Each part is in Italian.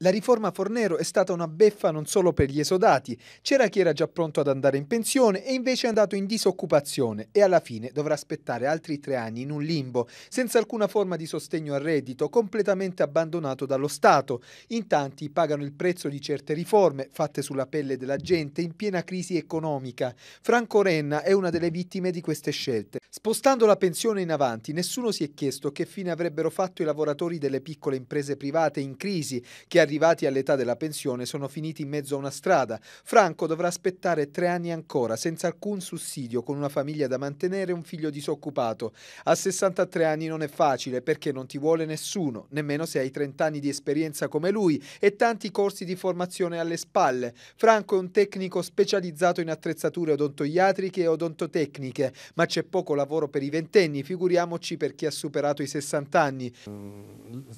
La riforma Fornero è stata una beffa non solo per gli esodati, c'era chi era già pronto ad andare in pensione e invece è andato in disoccupazione e alla fine dovrà aspettare altri tre anni in un limbo, senza alcuna forma di sostegno al reddito, completamente abbandonato dallo Stato. In tanti pagano il prezzo di certe riforme fatte sulla pelle della gente in piena crisi economica. Franco Renna è una delle vittime di queste scelte. Spostando la pensione in avanti, nessuno si è chiesto che fine avrebbero fatto i lavoratori delle piccole imprese private in crisi, che arrivati all'età della pensione sono finiti in mezzo a una strada. Franco dovrà aspettare tre anni ancora, senza alcun sussidio, con una famiglia da mantenere e un figlio disoccupato. A 63 anni non è facile perché non ti vuole nessuno, nemmeno se hai 30 anni di esperienza come lui e tanti corsi di formazione alle spalle. Franco è un tecnico specializzato in attrezzature odontoiatriche e odontotecniche, ma c'è poco lavoro per i ventenni, figuriamoci per chi ha superato i 60 anni.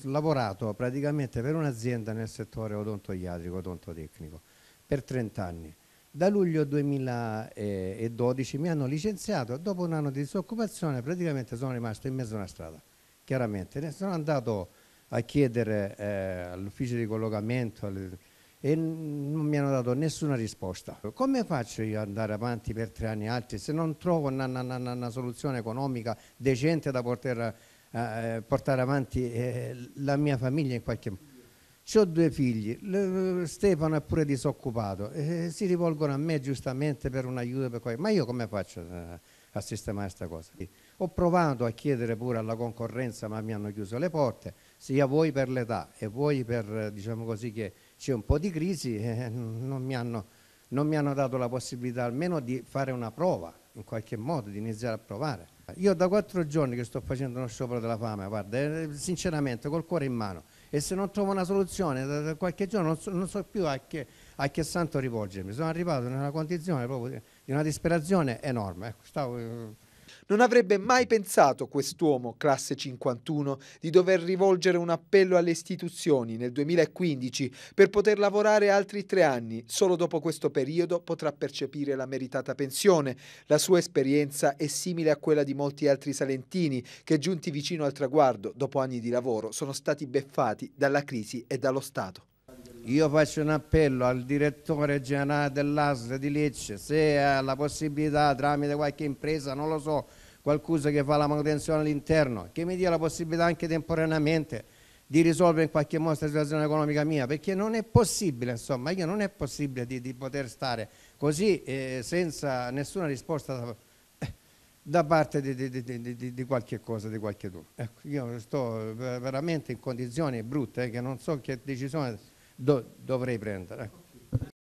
Lavorato praticamente per un'azienda nel settore odontoiatrico, odontotecnico, per 30 anni. Da luglio 2012 mi hanno licenziato e dopo un anno di disoccupazione praticamente sono rimasto in mezzo a una strada. Chiaramente ne sono andato a chiedere eh, all'ufficio di collocamento alle, e non mi hanno dato nessuna risposta. Come faccio io ad andare avanti per tre anni altri se non trovo una, una, una, una soluzione economica decente da poter eh, eh, portare avanti eh, la mia famiglia in qualche modo? ho due figli, Stefano è pure disoccupato, eh, si rivolgono a me giustamente per un aiuto, per ma io come faccio a, eh, a sistemare questa cosa? Ho provato a chiedere pure alla concorrenza, ma mi hanno chiuso le porte, sia voi per l'età e voi per, diciamo così, che c'è un po' di crisi, eh, non, mi hanno, non mi hanno dato la possibilità almeno di fare una prova, in qualche modo, di iniziare a provare. Io da quattro giorni che sto facendo uno sciopero della fame, guarda, eh, sinceramente col cuore in mano, e se non trovo una soluzione da, da qualche giorno non so, non so più a che, a che, santo rivolgermi. Sono arrivato in una condizione proprio di una disperazione enorme. Ecco, stavo, eh, non avrebbe mai pensato quest'uomo, classe 51, di dover rivolgere un appello alle istituzioni nel 2015 per poter lavorare altri tre anni. Solo dopo questo periodo potrà percepire la meritata pensione. La sua esperienza è simile a quella di molti altri salentini che, giunti vicino al traguardo dopo anni di lavoro, sono stati beffati dalla crisi e dallo Stato. Io faccio un appello al direttore generale dell'ASL di Lecce, se ha la possibilità tramite qualche impresa, non lo so, qualcuno che fa la manutenzione all'interno, che mi dia la possibilità anche temporaneamente di risolvere in qualche modo la situazione economica mia, perché non è possibile, insomma, io non è possibile di, di poter stare così eh, senza nessuna risposta da, da parte di, di, di, qualche cosa, di qualche tu. Ecco, io sto veramente in condizioni brutte, eh, che non so che decisione do, dovrei prendere. Ecco.